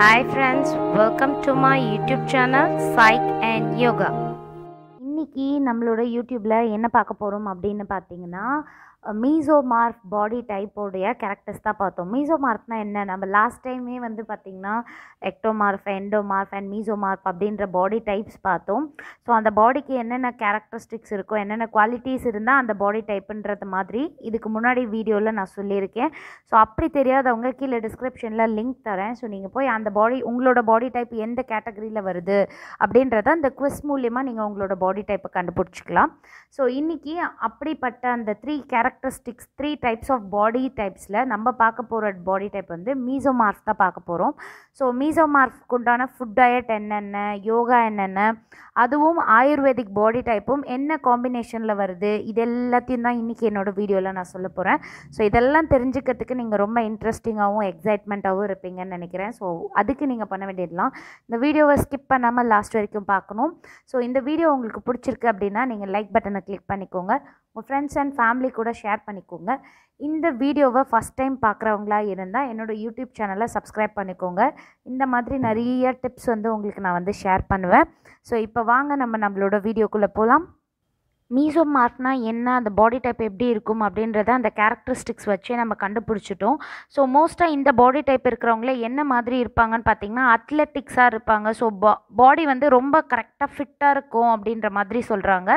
hi friends welcome to my YouTube channel psych and yoga இன்றைக்கி நம்மளோட யூடியூப்பில் என்ன பார்க்க போகிறோம் அப்படின்னு பார்த்தீங்கன்னா மீசோமார்ஃப் பாடி டைப்போடைய கேரக்டர்ஸ் தான் பார்த்தோம் மீசோமார்ஃப்னால் என்ன நம்ம லாஸ்ட் டைமே வந்து பார்த்திங்கன்னா எக்டோமார்ஃப் எண்டோமார்ஃப் அண்ட் மீசோமார்ஃப் அப்படின்ற பாடி டைப்ஸ் பார்த்தோம் ஸோ அந்த பாடிக்கு என்னென்ன கேரக்டரிஸ்டிக்ஸ் இருக்கோ என்னென்ன குவாலிட்டிஸ் இருந்தால் அந்த பாடி டைப்புன்றது மாதிரி இதுக்கு முன்னாடி வீடியோவில் நான் சொல்லியிருக்கேன் ஸோ அப்படி தெரியாதவங்க கீழே டிஸ்கிரிப்ஷனில் லிங்க் தரேன் ஸோ நீங்கள் போய் அந்த பாடி உங்களோட பாடி டைப் எந்த கேட்டகரியில் வருது அப்படின்றத அந்த குவிஸ் மூலியமாக நீங்கள் உங்களோட பாடி டைப்பை கண்டுபிடிச்சிக்கலாம் ஸோ இன்றைக்கி அப்படிப்பட்ட அந்த three character characteristics three types of body டைப்ஸில் நம்ம பார்க்க போகிற பாடி டைப் வந்து மீசோமார்ஃப் தான் பார்க்க போகிறோம் ஸோ மீசோமார்ஃப்க்கு உண்டான ஃபுட் டயட் என்னென்ன யோகா என்னென்ன அதுவும் ஆயுர்வேதிக் பாடி டைப்பும் என்ன காம்பினேஷனில் வருது இது எல்லாத்தையும் தான் இன்றைக்கி என்னோடய வீடியோவில் நான் சொல்ல போகிறேன் ஸோ இதெல்லாம் தெரிஞ்சுக்கிறதுக்கு நீங்கள் ரொம்ப இன்ட்ரெஸ்டிங்காகவும் எக்ஸைட்மெண்ட்டாகவும் இருப்பீங்கன்னு நினைக்கிறேன் ஸோ அதுக்கு நீங்கள் பண்ண வேண்டியதுலாம் இந்த வீடியோவை ஸ்கிப் பண்ணாமல் லாஸ்ட் வரைக்கும் பார்க்கணும் ஸோ இந்த வீடியோ உங்களுக்கு பிடிச்சிருக்கு அப்படின்னா நீங்கள் லைக் பட்டனை கிளிக் பண்ணிக்கோங்க உங்கள் ஃப்ரெண்ட்ஸ் அண்ட் ஃபேமிலி கூட ஷேர் பண்ணிக்கோங்க இந்த வீடியோவை ஃபஸ்ட் டைம் பார்க்குறவங்களா இருந்தால் என்னோடய யூடியூப் சேனலை சப்ஸ்கிரைப் பண்ணிக்கோங்க இந்த மாதிரி நிறைய டிப்ஸ் வந்து உங்களுக்கு நான் வந்து ஷேர் பண்ணுவேன் ஸோ இப்போ வாங்க நம்ம நம்மளோட வீடியோக்குள்ளே போகலாம் மீசோமார்ஃப்னா என்ன அந்த பாடி டைப் எப்படி இருக்கும் அப்படின்றத அந்த கேரக்டரிஸ்டிக்ஸ் வச்சே நம்ம கண்டுபிடிச்சிட்டோம் ஸோ மோஸ்ட்டாக இந்த பாடி டைப் இருக்கிறவங்களே என்ன மாதிரி இருப்பாங்கன்னு பார்த்தீங்கன்னா அத்லெட்டிக்ஸாக இருப்பாங்க ஸோ பா பாடி வந்து ரொம்ப கரெக்டாக ஃபிட்டாக இருக்கும் அப்படின்ற மாதிரி சொல்கிறாங்க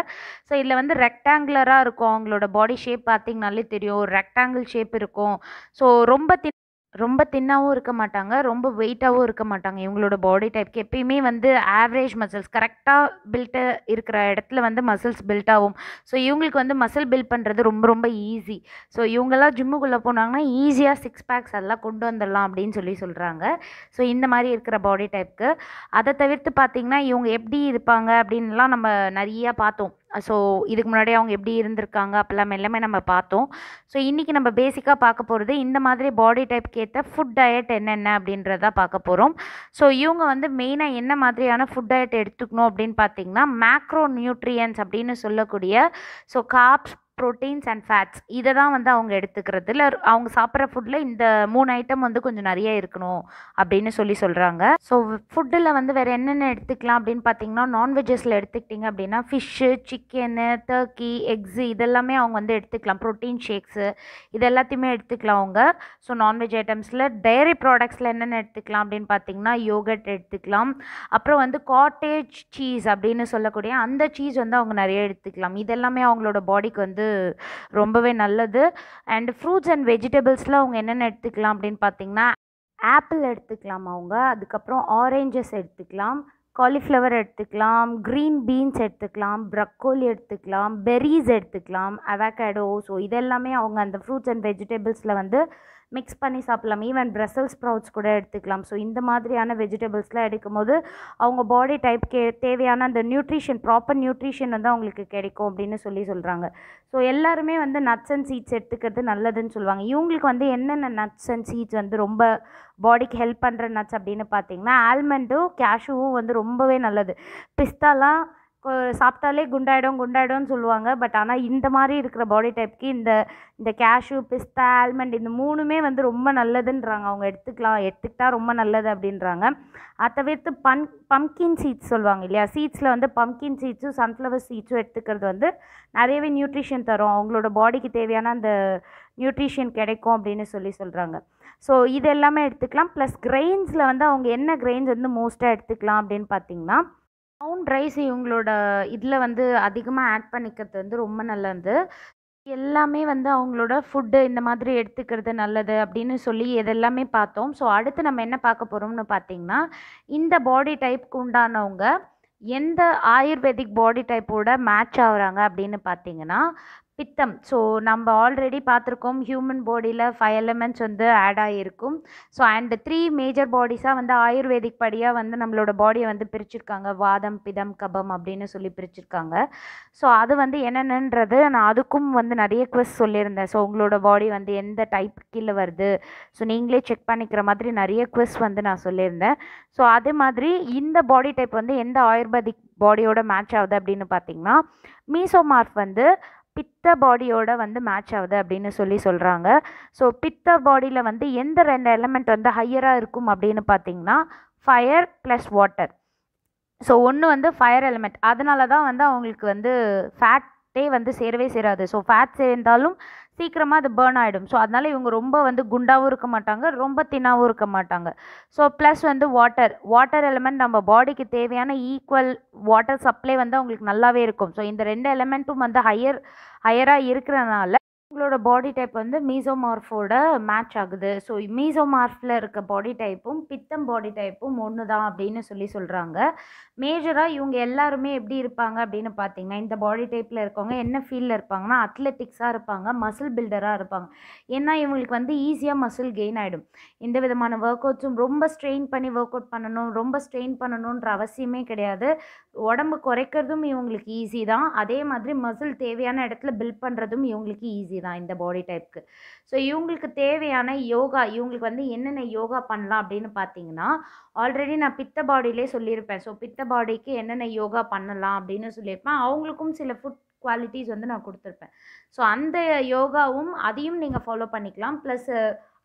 ஸோ இதில் வந்து ரெக்டாங்குலராக இருக்கும் அவங்களோட பாடி ஷேப் பார்த்திங்கனாலே தெரியும் ஒரு ரெக்டாங்கிள் ஷேப் இருக்கும் ஸோ ரொம்ப ரொம்ப தின்னாகவும் இருக்க மாட்டாங்க ரொம்ப வெயிட்டாகவும் இருக்க மாட்டாங்க இவங்களோட பாடி டைப்க்கு எப்பயுமே வந்து ஆவரேஜ் மசில்ஸ் கரெக்டாக பில்ட்டு இருக்கிற இடத்துல வந்து மசில்ஸ் பில்ட் ஆகும் ஸோ இவங்களுக்கு வந்து மசில் பில்ட் பண்ணுறது ரொம்ப ரொம்ப ஈஸி ஸோ இவங்கெல்லாம் ஜிம்முக்குள்ளே போனாங்கன்னா ஈஸியாக சிக்ஸ் பேக்ஸ் எல்லாம் கொண்டு வந்துடலாம் அப்படின்னு சொல்லி சொல்கிறாங்க ஸோ இந்த மாதிரி இருக்கிற பாடி டைப்க்கு அதை தவிர்த்து பார்த்திங்கன்னா இவங்க எப்படி இருப்பாங்க அப்படின்லாம் நம்ம நிறையா பார்த்தோம் ஸோ இதுக்கு முன்னாடி அவங்க எப்படி இருந்திருக்காங்க அப்போல்லாம் எல்லாமே நம்ம பார்த்தோம் ஸோ இன்றைக்கி நம்ம பேசிக்காக பார்க்க போகிறது இந்த மாதிரி பாடி டைப்க்கு ஏற்ற ஃபுட் டயட் என்னென்ன அப்படின்றத பார்க்க போகிறோம் ஸோ இவங்க வந்து மெயினாக என்ன மாதிரியான ஃபுட் டயட் எடுத்துக்கணும் அப்படின்னு பார்த்திங்கன்னா மேக்ரோ நியூட்ரியன்ஸ் அப்படின்னு சொல்லக்கூடிய so carbs proteins and fats இதை தான் வந்து அவங்க எடுத்துக்கிறது இல்லை அவங்க சாப்பிட்ற ஃபுட்டில் இந்த மூணு ஐட்டம் வந்து கொஞ்சம் நிறைய இருக்கணும் அப்படின்னு சொல்லி சொல்கிறாங்க ஸோ ஃபுட்டில் வந்து வேறு என்னென்ன எடுத்துக்கலாம் அப்படின்னு பார்த்தீங்கன்னா நான்வெஜஸில் எடுத்துக்கிட்டிங்க அப்படின்னா ஃபிஷ்ஷு சிக்கனு டர்க்கி எக்ஸு இதெல்லாமே அவங்க வந்து எடுத்துக்கலாம் ப்ரோட்டீன் ஷேக்ஸு இது எல்லாத்தையுமே எடுத்துக்கலாம் அவங்க ஸோ நான்வெஜ் ஐட்டம்ஸில் டைரி ப்ராடக்ட்ஸில் என்னென்ன எடுத்துக்கலாம் அப்படின்னு பார்த்தீங்கன்னா யோகட் எடுத்துக்கலாம் அப்புறம் வந்து காட்டேஜ் சீஸ் அப்படின்னு சொல்லக்கூடிய அந்த சீஸ் வந்து அவங்க நிறைய எடுத்துக்கலாம் இதெல்லாமே அவங்களோட பாடிக்கு வந்து ரொம்பவே நல்லது அண்ட் ஃப்ரூட்ஸ் அண்ட் வெஜிடபிள்ஸ்லாம் அவங்க என்னென்ன எடுத்துக்கலாம் அப்படின்னு பார்த்தீங்கன்னா ஆப்பிள் எடுத்துக்கலாம் அவங்க அதுக்கப்புறம் ஆரேஞ்சஸ் எடுத்துக்கலாம் காலிஃப்ளவர் எடுத்துக்கலாம் க்ரீன் பீன்ஸ் எடுத்துக்கலாம் ப்ரக்கோலி எடுத்துக்கலாம் பெரிஸ் எடுத்துக்கலாம் அவாகேடோ ஸோ இதெல்லாமே அவங்க அந்த ஃப்ரூட்ஸ் அண்ட் வெஜிடபிள்ஸில் வந்து மிக்ஸ் பண்ணி சாப்பிடலாம் ஈவன் ப்ரெசல் ஸ்ப்ரவுட்ஸ் கூட எடுத்துக்கலாம் ஸோ இந்த மாதிரியான வெஜிடபிள்ஸ்லாம் எடுக்கும்போது அவங்க பாடி டைப் கே தேவையான அந்த நியூட்ரிஷன் ப்ராப்பர் நியூட்ரிஷன் வந்து அவங்களுக்கு கிடைக்கும் அப்படின்னு சொல்லி சொல்கிறாங்க ஸோ எல்லாருமே வந்து நட்ஸ் அண்ட் சீட்ஸ் எடுத்துக்கிறது நல்லதுன்னு சொல்லுவாங்க இவங்களுக்கு வந்து என்னென்ன நட்ஸ் அண்ட் சீட்ஸ் வந்து ரொம்ப பாடிக்கு ஹெல்ப் பண்ணுற நட்ஸ் அப்படின்னு பார்த்தீங்கன்னா ஆல்மண்டும் கேஷுவும் வந்து ரொம்பவே நல்லது பிஸ்தாலாம் சாப்பிட்டாலே குண்டாயிடும் குண்டாயிடும்னு சொல்லுவாங்க பட் ஆனால் இந்த மாதிரி இருக்கிற பாடி டைப்க்கு இந்த இந்த கேஷ்யூ பிஸ்தா ஆல்மண்ட் இந்த மூணுமே வந்து ரொம்ப நல்லதுன்றாங்க அவங்க எடுத்துக்கலாம் எடுத்துக்கிட்டால் ரொம்ப நல்லது அப்படின்றாங்க அதை தவிர்த்து பன் பம்கின் சீட்ஸ் சொல்லுவாங்க இல்லையா சீட்ஸில் வந்து பம்கின் சீட்ஸும் சன்ஃப்ளவர் சீட்ஸும் எடுத்துக்கிறது வந்து நிறையவே நியூட்ரிஷன் தரும் அவங்களோட பாடிக்கு தேவையான அந்த நியூட்ரிஷன் கிடைக்கும் அப்படின்னு சொல்லி சொல்கிறாங்க ஸோ இது எல்லாமே எடுத்துக்கலாம் ப்ளஸ் கிரெயின்ஸில் வந்து அவங்க என்ன கிரெயின்ஸ் வந்து மோஸ்ட்டாக எடுத்துக்கலாம் அப்படின்னு பார்த்திங்கன்னா ப்ரௌன் ரைஸ் இவங்களோட இதில் வந்து அதிகமாக ஆட் பண்ணிக்கிறது வந்து ரொம்ப நல்லது எல்லாமே வந்து அவங்களோட ஃபுட்டு இந்த மாதிரி எடுத்துக்கிறது நல்லது அப்படின்னு சொல்லி இதெல்லாமே பார்த்தோம் ஸோ அடுத்து நம்ம என்ன பார்க்க போகிறோம்னு பார்த்தீங்கன்னா இந்த பாடி டைப்புக்கு உண்டானவங்க எந்த ஆயுர்வேதிக் பாடி டைப்போட மேட்ச் ஆகுறாங்க அப்படின்னு பார்த்தீங்கன்னா பித்தம் ஸோ நம்ம ஆல்ரெடி பார்த்துருக்கோம் ஹியூமன் பாடியில் ஃபைவ் எலிமெண்ட்ஸ் வந்து ஆட் ஆகியிருக்கும் ஸோ அண்டு த்ரீ மேஜர் பாடிஸாக வந்து ஆயுர்வேதிக் படியாக வந்து நம்மளோட பாடியை வந்து பிரிச்சிருக்காங்க வாதம் பிதம் கபம் அப்படின்னு சொல்லி பிரிச்சிருக்காங்க ஸோ அது வந்து என்னென்னன்றது நான் அதுக்கும் வந்து நிறைய கொஸ்ட் சொல்லியிருந்தேன் ஸோ உங்களோட பாடி வந்து எந்த டைப் கீழே வருது ஸோ நீங்களே செக் பண்ணிக்கிற மாதிரி நிறைய கொஸ்ட் வந்து நான் சொல்லியிருந்தேன் ஸோ அதே மாதிரி இந்த பாடி டைப் வந்து எந்த ஆயுர்வேதிக் பாடியோட மேட்ச் ஆகுது அப்படின்னு பார்த்தீங்கன்னா மீசோமார்ஃப் வந்து பித்த பாடியோட வந்து மேட்ச் ஆகுது அப்படின்னு சொல்லி சொல்கிறாங்க ஸோ பித்த பாடியில் வந்து எந்த ரெண்டு எலமெண்ட் வந்து ஹையராக இருக்கும் அப்படின்னு பார்த்தீங்கன்னா ஃபயர் ப்ளஸ் வாட்டர் ஸோ ஒன்று வந்து ஃபயர் எலமெண்ட் அதனால தான் வந்து அவங்களுக்கு வந்து ஃபேட் ஃபேட்டே வந்து சேரவே சேராது ஸோ ஃபேட் சேர்ந்தாலும் சீக்கிரமாக அது பேர்ன் ஆகிடும் ஸோ அதனால் இவங்க ரொம்ப வந்து குண்டாகவும் இருக்க மாட்டாங்க ரொம்ப தின்னாகவும் இருக்க மாட்டாங்க ஸோ ப்ளஸ் வந்து வாட்டர் வாட்டர் எலமெண்ட் நம்ம பாடிக்கு தேவையான ஈக்குவல் வாட்டர் சப்ளை வந்து அவங்களுக்கு நல்லாவே இருக்கும் ஸோ இந்த ரெண்டு எலமெண்ட்டும் வந்து ஹையர் ஹையராக இருக்கிறனால உங்களோட பாடி டைப் வந்து மீசோமார்ஃபோட மேட்ச் ஆகுது ஸோ மீசோமார்ஃபில் இருக்க பாடி டைப்பும் பித்தம் பாடி டைப்பும் ஒன்று தான் அப்படின்னு சொல்லி சொல்கிறாங்க மேஜராக இவங்க எல்லாருமே எப்படி இருப்பாங்க அப்படின்னு பார்த்தீங்கன்னா இந்த பாடி டைப்பில் இருக்கவங்க என்ன ஃபீல்டில் இருப்பாங்கன்னா அத்லெட்டிக்ஸாக இருப்பாங்க மசில் பில்டராக இருப்பாங்க ஏன்னா இவங்களுக்கு வந்து ஈஸியாக மசில் கெயின் ஆகிடும் எந்த விதமான ஒர்க் அவுட்ஸும் ரொம்ப ஸ்ட்ரெயின் பண்ணி ஒர்க் அவுட் பண்ணணும் ரொம்ப ஸ்ட்ரெயின் பண்ணணுன்ற அவசியமே கிடையாது உடம்பு குறைக்கிறதும் இவங்களுக்கு ஈஸி தான் அதே மாதிரி மசில் தேவையான இடத்துல பில்ட் பண்ணுறதும் இவங்களுக்கு ஈஸி தான் இந்த பாடி டைப்புக்கு ஸோ இவங்களுக்கு தேவையான யோகா இவங்களுக்கு வந்து என்னென்ன யோகா பண்ணலாம் அப்படின்னு பார்த்தீங்கன்னா ஆல்ரெடி நான் பித்த பாடியிலே சொல்லியிருப்பேன் ஸோ பித்த பாடிக்கு என்னென்ன யோகா பண்ணலாம் அப்படின்னு சொல்லியிருப்பேன் அவங்களுக்கும் சில ஃபுட் குவாலிட்டிஸ் வந்து நான் கொடுத்துருப்பேன் ஸோ அந்த யோகாவும் அதையும் நீங்கள் ஃபாலோ பண்ணிக்கலாம் ப்ளஸ்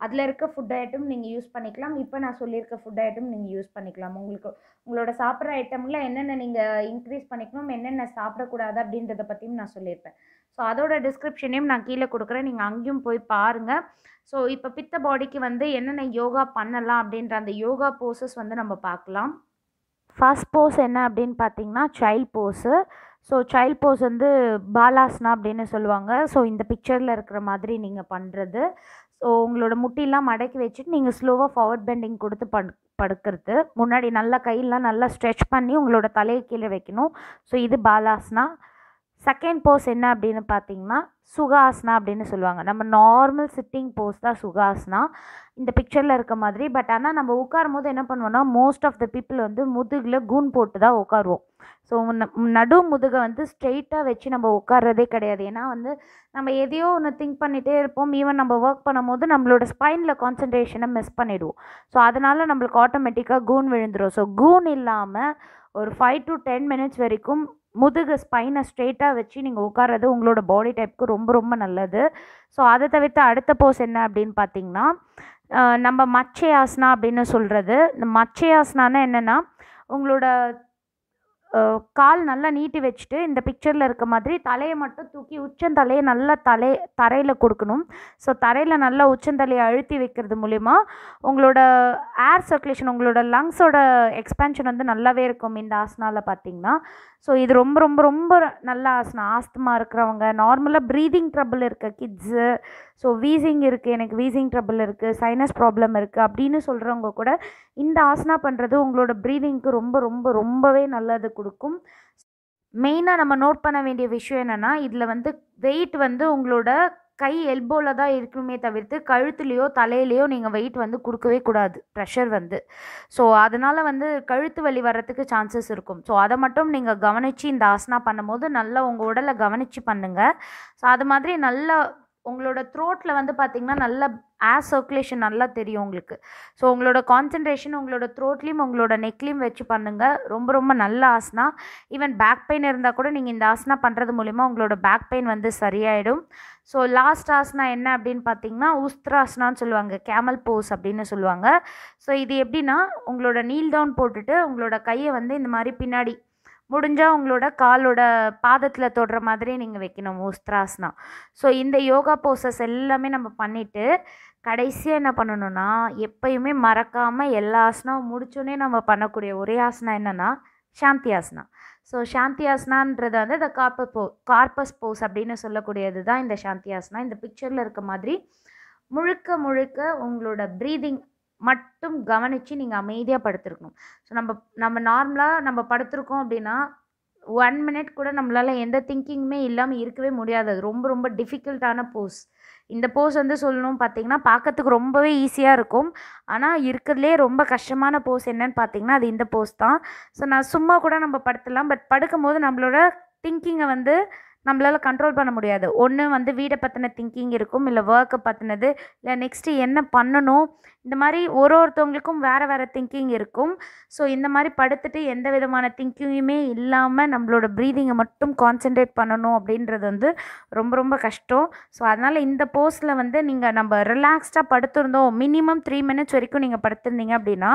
அதில் இருக்க ஃபுட் ஐட்டம் நீங்கள் யூஸ் பண்ணிக்கலாம் இப்போ நான் சொல்லியிருக்க ஃபுட் ஐட்டம் நீங்கள் யூஸ் பண்ணிக்கலாம் உங்களுக்கு உங்களோட சாப்பிட்ற ஐட்டமில் என்னென்ன நீங்கள் இன்க்ரீஸ் பண்ணிக்கணும் என்னென்ன சாப்பிடக்கூடாது அப்படின்றத பற்றியும் நான் சொல்லியிருப்பேன் ஸோ அதோட டிஸ்கிரிப்ஷனையும் நான் கீழே கொடுக்குறேன் நீங்கள் அங்கேயும் போய் பாருங்கள் ஸோ இப்போ பித்த பாடிக்கு வந்து என்னென்ன யோகா பண்ணலாம் அப்படின்ற அந்த யோகா போஸஸ் வந்து நம்ம பார்க்கலாம் ஃபஸ்ட் போஸ் என்ன அப்படின்னு பார்த்தீங்கன்னா child pose so child pose வந்து பாலாஸ்னா அப்படின்னு சொல்லுவாங்க ஸோ இந்த பிக்சரில் இருக்கிற மாதிரி நீங்கள் பண்ணுறது ஸோ உங்களோட முட்டிலாம் மடக்கி வச்சுட்டு நீங்கள் ஸ்லோவாக ஃபார்வர்ட் பெண்டிங் கொடுத்து பண் படுக்கிறது முன்னாடி நல்லா கையெல்லாம் நல்லா ஸ்ட்ரெச் பண்ணி உங்களோட தலையை கீழே வைக்கணும் ஸோ இது பாலாஸ்னா செகண்ட் போஸ் என்ன அப்படின்னு பார்த்தீங்கன்னா சுகாசனா அப்படின்னு சொல்லுவாங்க நம்ம நார்மல் சிட்டிங் போஸ் தான் சுகாசனா இந்த பிக்சரில் இருக்க மாதிரி பட் ஆனால் நம்ம உட்காரும் போது என்ன பண்ணுவோம்னா மோஸ்ட் ஆஃப் த பீப்புள் வந்து முதுகில் கூன் போட்டு தான் உட்காருவோம் ஸோ நடு முதுகை வந்து ஸ்ட்ரெயிட்டாக வச்சு நம்ம உட்காரதே கிடையாது ஏன்னா வந்து நம்ம எதையோ ஒன்று திங்க் பண்ணிகிட்டே இருப்போம் ஈவன் நம்ம ஒர்க் பண்ணும்போது நம்மளோட ஸ்பைனில் கான்சன்ட்ரேஷனை மிஸ் பண்ணிவிடுவோம் ஸோ அதனால் நம்மளுக்கு ஆட்டோமேட்டிக்காக கூன் விழுந்துடும் ஸோ கூன் இல்லாமல் ஒரு ஃபைவ் டு டென் மினிட்ஸ் வரைக்கும் முதுகு ஸ்பைனை ஸ்ட்ரெயிட்டாக வச்சு நீங்கள் உட்கார்றது உங்களோட பாடி டைப்புக்கு ரொம்ப ரொம்ப நல்லது ஸோ அதை தவிர்த்து அடுத்த போஸ் என்ன அப்படின்னு பார்த்தீங்கன்னா நம்ம மச்சை அப்படின்னு சொல்கிறது இந்த மச்சை என்னென்னா உங்களோட கால் நல்லா நீட்டி வச்சுட்டு இந்த பிக்சரில் இருக்க மாதிரி தலையை மட்டும் தூக்கி உச்சந்தலையை நல்லா தலை தரையில் கொடுக்கணும் ஸோ தரையில் நல்லா உச்சந்தலையை அழுத்தி வைக்கிறது மூலிமா உங்களோட ஏர் சர்க்குலேஷன் உங்களோட லங்ஸோட எக்ஸ்பேன்ஷன் வந்து நல்லாவே இருக்கும் இந்த ஆசனாவில் பார்த்தீங்கன்னா ஸோ இது ரொம்ப ரொம்ப ரொம்ப நல்ல ஆசனம் ஆஸ்துமா இருக்கிறவங்க நார்மலாக ப்ரீதிங் ட்ரபிள் இருக்க கிட்ஸு ஸோ வீசிங் இருக்குது எனக்கு வீசிங் ட்ரபிள் இருக்குது சைனஸ் ப்ராப்ளம் இருக்குது அப்படின்னு சொல்கிறவங்க கூட இந்த ஆசனா பண்ணுறது உங்களோட ப்ரீதிங்க்கு ரொம்ப ரொம்ப ரொம்பவே நல்லது கொடுக்கும் மெயினாக நம்ம நோட் பண்ண வேண்டிய விஷயம் என்னென்னா இதில் வந்து வெயிட் வந்து உங்களோட கை எல்போவில் தான் இருக்கணுமே தவிர்த்து கழுத்துலேயோ தலையிலையோ நீங்கள் வெயிட் வந்து கொடுக்கவே கூடாது ப்ரெஷர் வந்து ஸோ அதனால் வந்து கழுத்து வலி வர்றதுக்கு சான்சஸ் இருக்கும் ஸோ அதை மட்டும் நீங்கள் கவனித்து இந்த ஆசனா பண்ணும்போது நல்லா உங்கள் உடலை கவனித்து பண்ணுங்கள் ஸோ அது மாதிரி நல்லா உங்களோட த்ரோட்டில் வந்து பார்த்திங்கன்னா நல்ல ஏர் சர்க்குலேஷன் நல்லா தெரியும் உங்களுக்கு ஸோ உங்களோட கான்சன்ட்ரேஷன் உங்களோட த்ரோட்லேயும் உங்களோட நெக்லேயும் வச்சு பண்ணுங்கள் ரொம்ப ரொம்ப நல்ல ஆசனா ஈவன் பேக் பெயின் இருந்தால் கூட நீங்கள் இந்த ஆசனா பண்ணுறது மூலிமா உங்களோட பேக் பெயின் வந்து சரியாயிடும் ஸோ லாஸ்ட் ஆசனா என்ன அப்படின்னு பார்த்தீங்கன்னா உஸ்திராசனான்னு சொல்லுவாங்க கேமல் போஸ் அப்படின்னு சொல்லுவாங்க ஸோ இது எப்படின்னா உங்களோட நீல் டவுன் போட்டுட்டு உங்களோட கையை வந்து இந்த மாதிரி பின்னாடி முடிஞ்சால் உங்களோட காலோட பாதத்தில் தொடுற மாதிரி நீங்கள் வைக்கணும் உஸ்த்ராஸ்னா ஸோ இந்த யோகா போசஸ் எல்லாமே நம்ம பண்ணிவிட்டு கடைசியாக என்ன பண்ணணும்னா எப்பயுமே மறக்காமல் எல்லா ஆசனாவும் முடிச்சோன்னே நம்ம பண்ணக்கூடிய ஒரே ஆசனா என்னென்னா சாந்தி ஆசனா ஸோ சாந்தி ஆசனான்றது வந்து இந்த கார்பஸ் போ கார்பஸ் போஸ் அப்படின்னு சொல்லக்கூடியது தான் இந்த சாந்தி ஆசனா இந்த பிக்சரில் இருக்க மாதிரி முழுக்க முழுக்க உங்களோட ப்ரீதிங் மட்டும் கவனித்து நீங்கள் அமைதியாக படுத்துருக்கணும் ஸோ நம்ம நம்ம நார்மலாக நம்ம படுத்துருக்கோம் அப்படின்னா ஒன் மினிட் கூட நம்மளால் எந்த திங்கிங்குமே இல்லாமல் இருக்கவே முடியாது அது ரொம்ப ரொம்ப டிஃபிகல்ட்டான போஸ் இந்த போஸ் வந்து சொல்லணும் பார்த்தீங்கன்னா பார்க்கறதுக்கு ரொம்பவே ஈஸியாக இருக்கும் ஆனால் இருக்கிறதுலே ரொம்ப கஷ்டமான போஸ் என்னன்னு பார்த்தீங்கன்னா அது இந்த போஸ் தான் ஸோ நான் சும்மா கூட நம்ம படுத்தலாம் பட் படுக்கும்போது நம்மளோட திங்கிங்கை வந்து நம்மளால் கண்ட்ரோல் பண்ண முடியாது ஒன்று வந்து வீடை பற்றின திங்கிங் இருக்கும் இல்லை ஒர்க்கை பற்றினது இல்லை நெக்ஸ்ட்டு என்ன பண்ணணும் இந்த மாதிரி ஒரு ஒருத்தவங்களுக்கும் வேறு வேறு திங்கிங் இருக்கும் ஸோ இந்த மாதிரி படுத்துட்டு எந்த விதமான திங்கிங்குமே இல்லாமல் நம்மளோட ப்ரீதிங்கை மட்டும் கான்சென்ட்ரேட் பண்ணணும் அப்படின்றது வந்து ரொம்ப ரொம்ப கஷ்டம் ஸோ அதனால் இந்த போஸ்டில் வந்து நீங்கள் நம்ம ரிலாக்ஸ்டாக படுத்திருந்தோம் மினிமம் த்ரீ மினிட்ஸ் வரைக்கும் நீங்கள் படுத்திருந்தீங்க அப்படின்னா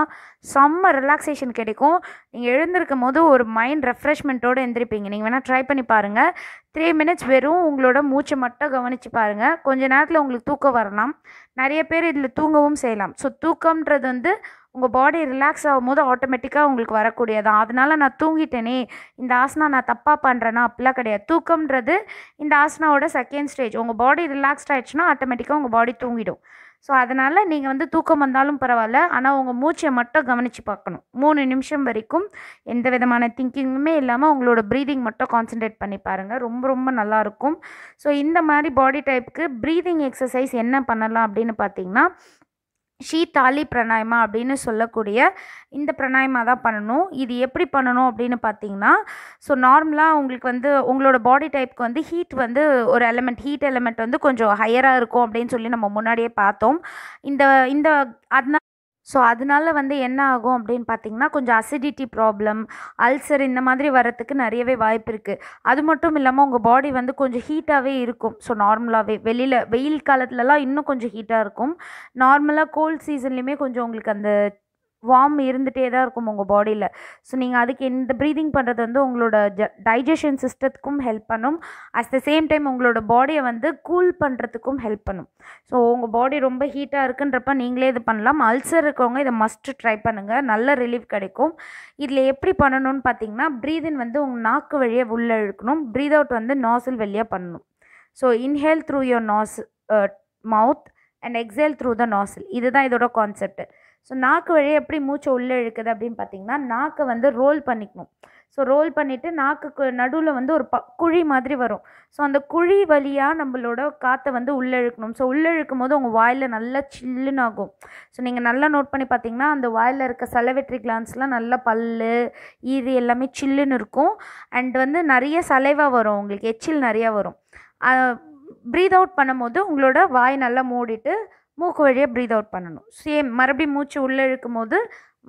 செம்ம ரிலாக்ஸேஷன் கிடைக்கும் நீங்கள் எழுந்திருக்கும் போது ஒரு மைண்ட் ரெஃப்ரெஷ்மெண்ட்டோடு எழுந்திருப்பீங்க நீங்கள் வேணால் ட்ரை பண்ணி பாருங்கள் த்ரீ மினிட்ஸ் வெறும் உங்களோட மூச்சை மட்டும் கவனித்து பாருங்கள் கொஞ்ச நேரத்தில் உங்களுக்கு தூக்கம் வரலாம் நிறைய பேர் இதில் தூங்கவும் செய்யலாம் ஸோ தூக்கம்ன்றது வந்து உங்கள் பாடி ரிலாக்ஸ் ஆகும் போது ஆட்டோமேட்டிக்காக உங்களுக்கு வரக்கூடியதான் அதனால் நான் தூங்கிட்டேனே இந்த ஆசனா நான் தப்பாக பண்ணுறேன்னா அப்படிலாம் கிடையாது தூக்கம்ன்றது இந்த ஆசனாவோட செகண்ட் ஸ்டேஜ் உங்கள் பாடி ரிலாக்ஸ்ட் ஆகிடுச்சுன்னா ஆட்டோமேட்டிக்காக உங்கள் பாடி தூங்கிடும் ஸோ அதனால் நீங்கள் வந்து தூக்கம் வந்தாலும் பரவாயில்ல ஆனால் உங்கள் மூச்சை மட்டும் கவனித்து பார்க்கணும் மூணு நிமிஷம் வரைக்கும் எந்த விதமான திங்கிங்குமே இல்லாமல் உங்களோட ப்ரீதிங் மட்டும் கான்சன்ட்ரேட் பண்ணி பாருங்கள் ரொம்ப ரொம்ப நல்லாயிருக்கும் ஸோ இந்த மாதிரி பாடி டைப்புக்கு ப்ரீதிங் எக்ஸசைஸ் என்ன பண்ணலாம் அப்படின்னு பார்த்தீங்கன்னா ஷீதாலி பிரணாயமா அப்படின்னு சொல்லக்கூடிய இந்த பிரணாயமாக தான் பண்ணணும் இது எப்படி பண்ணணும் அப்படின்னு பார்த்தீங்கன்னா ஸோ நார்மலாக உங்களுக்கு வந்து உங்களோட பாடி டைப்க்கு வந்து ஹீட் வந்து ஒரு எலமெண்ட் ஹீட் எலமெண்ட் வந்து கொஞ்சம் ஹையராக இருக்கும் அப்படின்னு சொல்லி நம்ம முன்னாடியே பார்த்தோம் இந்த இந்த அதனால் ஸோ அதனால வந்து என்ன ஆகும் அப்படின்னு பார்த்தீங்கன்னா கொஞ்சம் அசிடிட்டி ப்ராப்ளம் அல்சர் இந்த மாதிரி வரத்துக்கு நிறையவே வாய்ப்பு இருக்குது அது மட்டும் இல்லாமல் உங்கள் பாடி வந்து கொஞ்சம் ஹீட்டாகவே இருக்கும் ஸோ நார்மலாகவே வெளியில் வெயில் காலத்துலலாம் இன்னும் கொஞ்சம் ஹீட்டாக இருக்கும் நார்மலாக கோல்ட் சீசன்லேயுமே கொஞ்சம் உங்களுக்கு அந்த வார்ம் இருந்துகிட்டே தான் இருக்கும் உங்கள் பாடியில் ஸோ நீங்கள் அதுக்கு இந்த ப்ரீதிங் பண்ணுறது வந்து உங்களோட ஜ டைஜஷன் சிஸ்டத்துக்கும் ஹெல்ப் பண்ணும் அட் த சேம் டைம் உங்களோட பாடியை வந்து கூல் பண்ணுறதுக்கும் ஹெல்ப் பண்ணும் ஸோ உங்கள் பாடி ரொம்ப ஹீட்டாக இருக்குன்றப்ப நீங்களே இது பண்ணலாம் அல்சர் இருக்கவங்க இதை மஸ்ட்டு ட்ரை பண்ணுங்கள் நல்ல ரிலீஃப் கிடைக்கும் இதில் எப்படி பண்ணணும்னு பார்த்தீங்கன்னா ப்ரீதின் வந்து உங்கள் நாக்கு வழியே உள்ளே இழுக்கணும் ப்ரீத் அவுட் வந்து நாசில் வழியாக பண்ணணும் so inhale through your nose mouth and exhale through the nostril இதுதான் இதோட கான்செப்ட் ஸோ நாக்கு வழியை எப்படி மூச்சை உள்ளே இழுக்குது அப்படின்னு பார்த்தீங்கன்னா நாக்கை வந்து ரோல் பண்ணிக்கணும் ஸோ ரோல் பண்ணிவிட்டு நாக்குக்கு நடுவில் வந்து ஒரு ப குழி மாதிரி வரும் ஸோ அந்த குழி வழியாக நம்மளோட காற்றை வந்து உள்ளே இழுக்கணும் ஸோ உள்ளே இழுக்கும் போது உங்கள் வாயில் நல்லா சில்லுன்னு ஆகும் ஸோ நீங்கள் நல்லா நோட் பண்ணி பார்த்தீங்கன்னா அந்த வாயில் இருக்க செலவெட்ரி கிளான்ஸ்லாம் நல்லா பல் ஈது எல்லாமே சில்லுன்னு இருக்கும் அண்ட் வந்து நிறைய சலைவாக வரும் உங்களுக்கு எச்சில் நிறையா வரும் ப்ரீத் அவுட் பண்ணும்போது உங்களோட வாய் நல்லா மூடிட்டு மூக்கு வழியாக ப்ரீத் அவுட் பண்ணணும் சேம் மறுபடியும் மூச்சு உள்ளே இழுக்கும் போது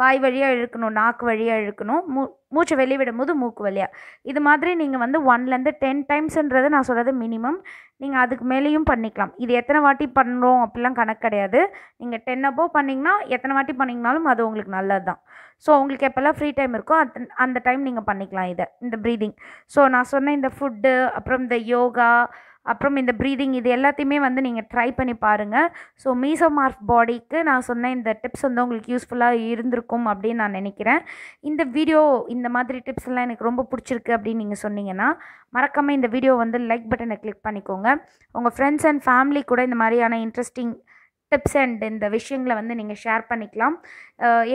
வாய் வழியாக இழுக்கணும் நாக்கு வழியாக இழுக்கணும் மூ மூச்சை வெளியிடும் போது மூக்கு வழியாக இது மாதிரி நீங்கள் வந்து ஒன்லேருந்து டென் டைம்ஸுன்றதை நான் சொல்கிறது மினிமம் நீங்கள் அதுக்கு மேலேயும் பண்ணிக்கலாம் இது எத்தனை வாட்டி பண்ணுறோம் அப்படிலாம் கணக்கு கிடையாது நீங்கள் டென் அபோவ் பண்ணிங்கன்னா எத்தனை வாட்டி பண்ணிங்கனாலும் அது உங்களுக்கு நல்லது தான் ஸோ உங்களுக்கு எப்போல்லாம் ஃப்ரீ டைம் இருக்கோ அத் அந்த டைம் நீங்கள் பண்ணிக்கலாம் இதை இந்த ப்ரீதிங் ஸோ நான் சொன்ன இந்த ஃபுட்டு அப்புறம் இந்த யோகா அப்புறம் இந்த ப்ரீதிங் இது எல்லாத்தையுமே வந்து நீங்கள் ட்ரை பண்ணி பாருங்கள் ஸோ மீசோமார்ஃப் பாடிக்கு நான் சொன்ன இந்த டிப்ஸ் வந்து உங்களுக்கு யூஸ்ஃபுல்லாக இருந்திருக்கும் அப்படின்னு நான் நினைக்கிறேன் இந்த வீடியோ இந்த மாதிரி டிப்ஸ் எல்லாம் எனக்கு ரொம்ப பிடிச்சிருக்கு அப்படின்னு நீங்கள் சொன்னீங்கன்னா மறக்காமல் இந்த வீடியோ வந்து லைக் பட்டனை கிளிக் பண்ணிக்கோங்க உங்கள் ஃப்ரெண்ட்ஸ் அண்ட் ஃபேமிலி கூட இந்த மாதிரியான இன்ட்ரெஸ்டிங் டிப்ஸ் அண்ட் இந்த விஷயங்களை வந்து நீங்கள் ஷேர் பண்ணிக்கலாம்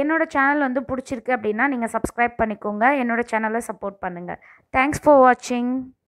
என்னோடய சேனல் வந்து பிடிச்சிருக்கு அப்படின்னா நீங்கள் சப்ஸ்கிரைப் பண்ணிக்கோங்க என்னோடய சேனலை சப்போர்ட் பண்ணுங்கள் தேங்க்ஸ் ஃபார் வாட்சிங்